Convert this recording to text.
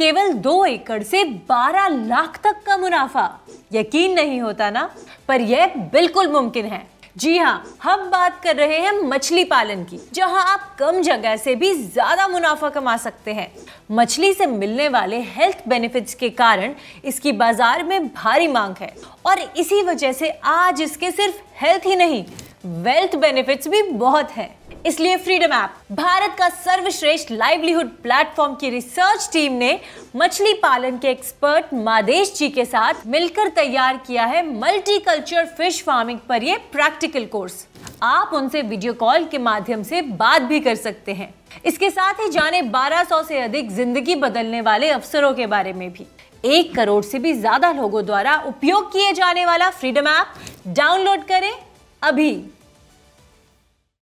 केवल दो एकड़ से 12 लाख तक का मुनाफा यकीन नहीं होता ना पर यह बिल्कुल मुमकिन है जी हाँ हम बात कर रहे हैं मछली पालन की जहाँ आप कम जगह से भी ज्यादा मुनाफा कमा सकते हैं मछली से मिलने वाले हेल्थ बेनिफिट्स के कारण इसकी बाजार में भारी मांग है और इसी वजह से आज इसके सिर्फ हेल्थ ही नहीं वेल्थ बेनिफिट्स भी बहुत हैं इसलिए फ्रीडम ऐप भारत का सर्वश्रेष्ठ लाइवलीहुड प्लेटफॉर्म की रिसर्च टीम ने मछली पालन के एक्सपर्ट मादेश जी के साथ मिलकर तैयार किया है मल्टी कल्चर फिश फार्मिंग पर ये प्रैक्टिकल कोर्स आप उनसे वीडियो कॉल के माध्यम से बात भी कर सकते हैं इसके साथ ही जाने 1200 से अधिक जिंदगी बदलने वाले अवसरों के बारे में भी एक करोड़ से भी ज्यादा लोगों द्वारा उपयोग किए जाने वाला फ्रीडम ऐप डाउनलोड करें अभी